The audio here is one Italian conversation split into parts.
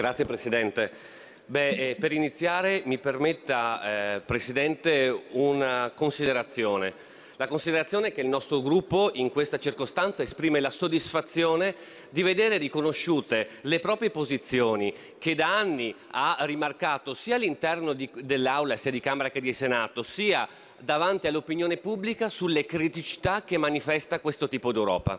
Grazie Presidente. Beh, eh, per iniziare mi permetta, eh, Presidente, una considerazione. La considerazione è che il nostro gruppo in questa circostanza esprime la soddisfazione di vedere riconosciute le proprie posizioni che da anni ha rimarcato sia all'interno dell'Aula, sia di Camera che di Senato, sia davanti all'opinione pubblica sulle criticità che manifesta questo tipo d'Europa.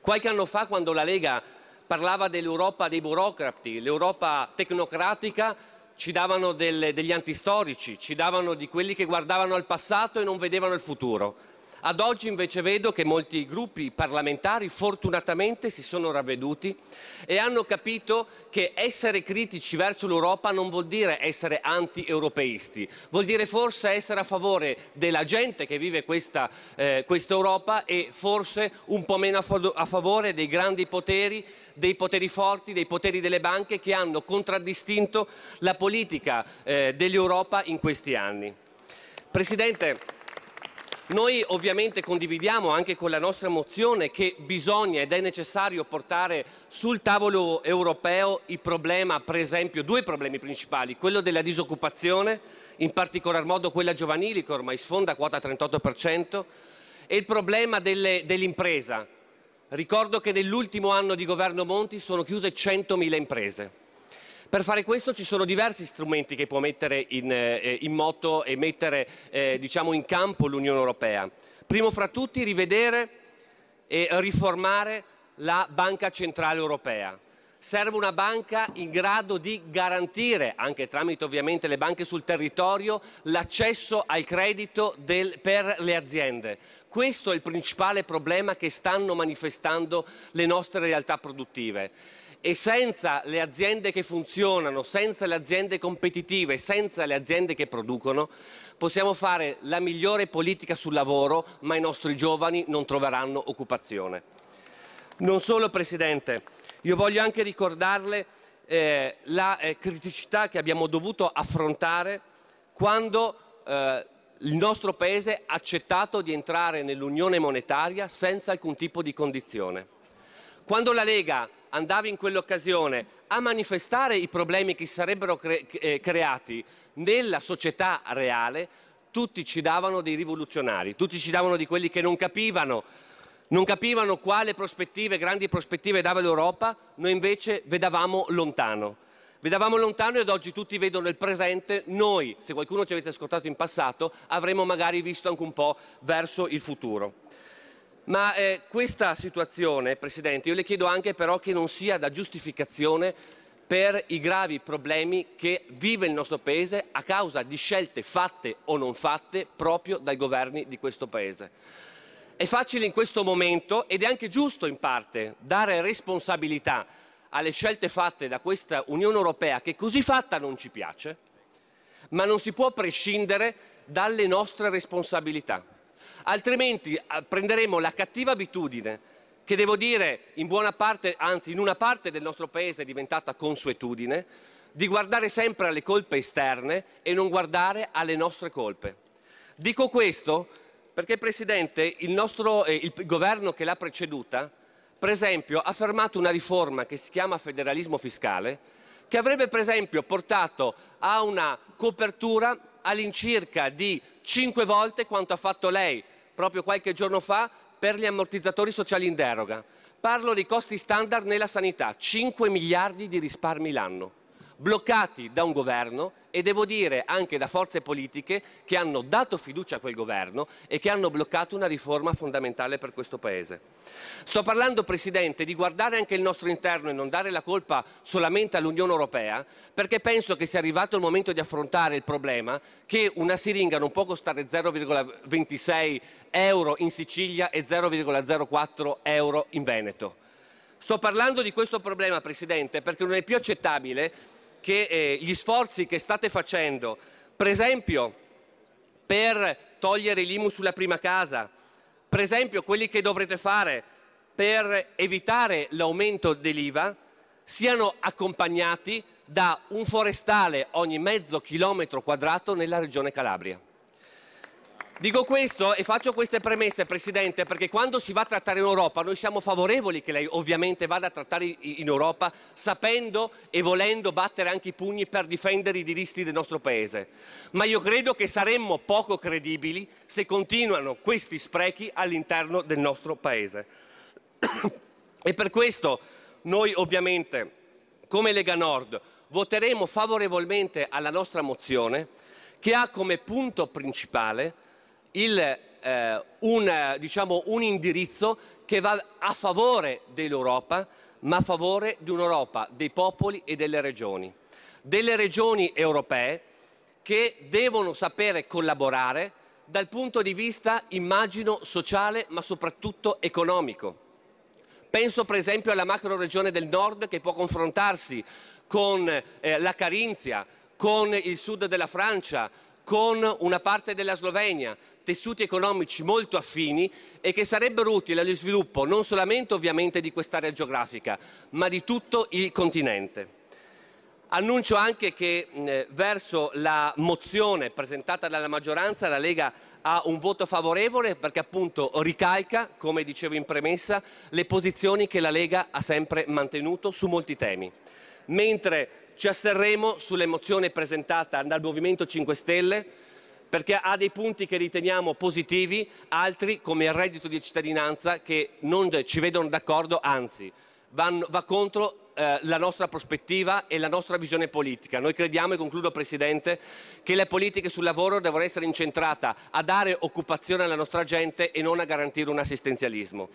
Qualche anno fa, quando la Lega parlava dell'Europa dei burocrati, l'Europa tecnocratica, ci davano del, degli antistorici, ci davano di quelli che guardavano al passato e non vedevano il futuro. Ad oggi invece vedo che molti gruppi parlamentari fortunatamente si sono ravveduti e hanno capito che essere critici verso l'Europa non vuol dire essere anti-europeisti, vuol dire forse essere a favore della gente che vive questa eh, quest Europa e forse un po' meno a favore dei grandi poteri, dei poteri forti, dei poteri delle banche che hanno contraddistinto la politica eh, dell'Europa in questi anni. Presidente, noi ovviamente condividiamo anche con la nostra mozione che bisogna ed è necessario portare sul tavolo europeo il problema, per esempio, due problemi principali, quello della disoccupazione, in particolar modo quella giovanile che ormai sfonda quota 38%, e il problema dell'impresa. Ricordo che nell'ultimo anno di governo Monti sono chiuse 100.000 imprese. Per fare questo ci sono diversi strumenti che può mettere in, eh, in moto e mettere eh, diciamo in campo l'Unione Europea. Primo fra tutti rivedere e riformare la Banca Centrale Europea. Serve una banca in grado di garantire, anche tramite ovviamente le banche sul territorio, l'accesso al credito del, per le aziende. Questo è il principale problema che stanno manifestando le nostre realtà produttive e senza le aziende che funzionano, senza le aziende competitive, senza le aziende che producono, possiamo fare la migliore politica sul lavoro, ma i nostri giovani non troveranno occupazione. Non solo, Presidente, io voglio anche ricordarle eh, la eh, criticità che abbiamo dovuto affrontare quando eh, il nostro Paese ha accettato di entrare nell'Unione Monetaria senza alcun tipo di condizione. Quando la Lega andava in quell'occasione a manifestare i problemi che si sarebbero cre eh, creati nella società reale, tutti ci davano dei rivoluzionari, tutti ci davano di quelli che non capivano, non capivano quale prospettive, grandi prospettive dava l'Europa, noi invece vedavamo lontano. Vedevamo lontano ed oggi tutti vedono il presente, noi, se qualcuno ci avesse ascoltato in passato, avremmo magari visto anche un po' verso il futuro. Ma eh, questa situazione, Presidente, io le chiedo anche però che non sia da giustificazione per i gravi problemi che vive il nostro Paese a causa di scelte fatte o non fatte proprio dai governi di questo Paese. È facile in questo momento, ed è anche giusto in parte, dare responsabilità alle scelte fatte da questa Unione Europea che così fatta non ci piace, ma non si può prescindere dalle nostre responsabilità altrimenti eh, prenderemo la cattiva abitudine che devo dire in buona parte, anzi in una parte del nostro paese è diventata consuetudine, di guardare sempre alle colpe esterne e non guardare alle nostre colpe. Dico questo perché, Presidente, il, nostro, eh, il governo che l'ha preceduta, per esempio, ha fermato una riforma che si chiama federalismo fiscale, che avrebbe per esempio portato a una copertura all'incirca di 5 volte quanto ha fatto lei proprio qualche giorno fa per gli ammortizzatori sociali in deroga. Parlo di costi standard nella sanità, 5 miliardi di risparmi l'anno, bloccati da un governo e devo dire anche da forze politiche che hanno dato fiducia a quel governo e che hanno bloccato una riforma fondamentale per questo Paese. Sto parlando, Presidente, di guardare anche il nostro interno e non dare la colpa solamente all'Unione Europea, perché penso che sia arrivato il momento di affrontare il problema che una siringa non può costare 0,26 euro in Sicilia e 0,04 euro in Veneto. Sto parlando di questo problema, Presidente, perché non è più accettabile che eh, gli sforzi che state facendo, per esempio per togliere l'IMU sulla prima casa, per esempio quelli che dovrete fare per evitare l'aumento dell'IVA, siano accompagnati da un forestale ogni mezzo chilometro quadrato nella regione Calabria. Dico questo e faccio queste premesse, Presidente, perché quando si va a trattare in Europa, noi siamo favorevoli che lei ovviamente vada a trattare in Europa sapendo e volendo battere anche i pugni per difendere i diritti del nostro Paese. Ma io credo che saremmo poco credibili se continuano questi sprechi all'interno del nostro Paese. e per questo noi ovviamente, come Lega Nord, voteremo favorevolmente alla nostra mozione che ha come punto principale il, eh, un, diciamo, un indirizzo che va a favore dell'Europa, ma a favore di un'Europa dei popoli e delle regioni. Delle regioni europee che devono sapere collaborare dal punto di vista, immagino, sociale, ma soprattutto economico. Penso per esempio alla macro-regione del nord che può confrontarsi con eh, la Carinzia, con il sud della Francia, con una parte della Slovenia, tessuti economici molto affini e che sarebbero utili allo sviluppo non solamente ovviamente di quest'area geografica, ma di tutto il continente. Annuncio anche che eh, verso la mozione presentata dalla maggioranza la Lega ha un voto favorevole perché appunto ricalca, come dicevo in premessa, le posizioni che la Lega ha sempre mantenuto su molti temi. Mentre ci asterremo sull'emozione presentata dal Movimento 5 Stelle perché ha dei punti che riteniamo positivi, altri come il reddito di cittadinanza che non ci vedono d'accordo, anzi vanno, va contro eh, la nostra prospettiva e la nostra visione politica. Noi crediamo, e concludo Presidente, che le politiche sul lavoro devono essere incentrate a dare occupazione alla nostra gente e non a garantire un assistenzialismo.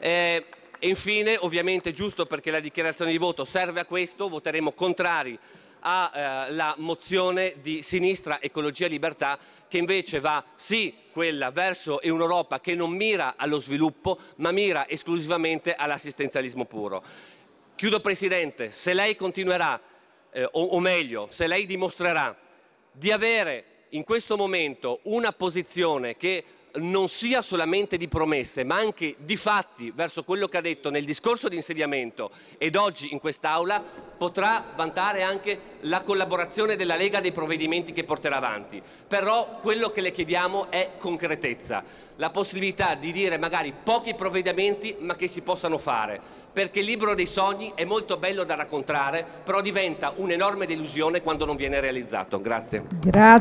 Eh... E infine, ovviamente, giusto perché la dichiarazione di voto serve a questo, voteremo contrari alla eh, mozione di sinistra Ecologia e Libertà che invece va sì quella verso un'Europa che non mira allo sviluppo ma mira esclusivamente all'assistenzialismo puro. Chiudo Presidente, se lei continuerà, eh, o, o meglio, se lei dimostrerà di avere in questo momento una posizione che non sia solamente di promesse ma anche di fatti verso quello che ha detto nel discorso di insediamento ed oggi in quest'Aula potrà vantare anche la collaborazione della Lega dei provvedimenti che porterà avanti. Però quello che le chiediamo è concretezza, la possibilità di dire magari pochi provvedimenti ma che si possano fare, perché il libro dei sogni è molto bello da raccontare, però diventa un'enorme delusione quando non viene realizzato. Grazie. Grazie.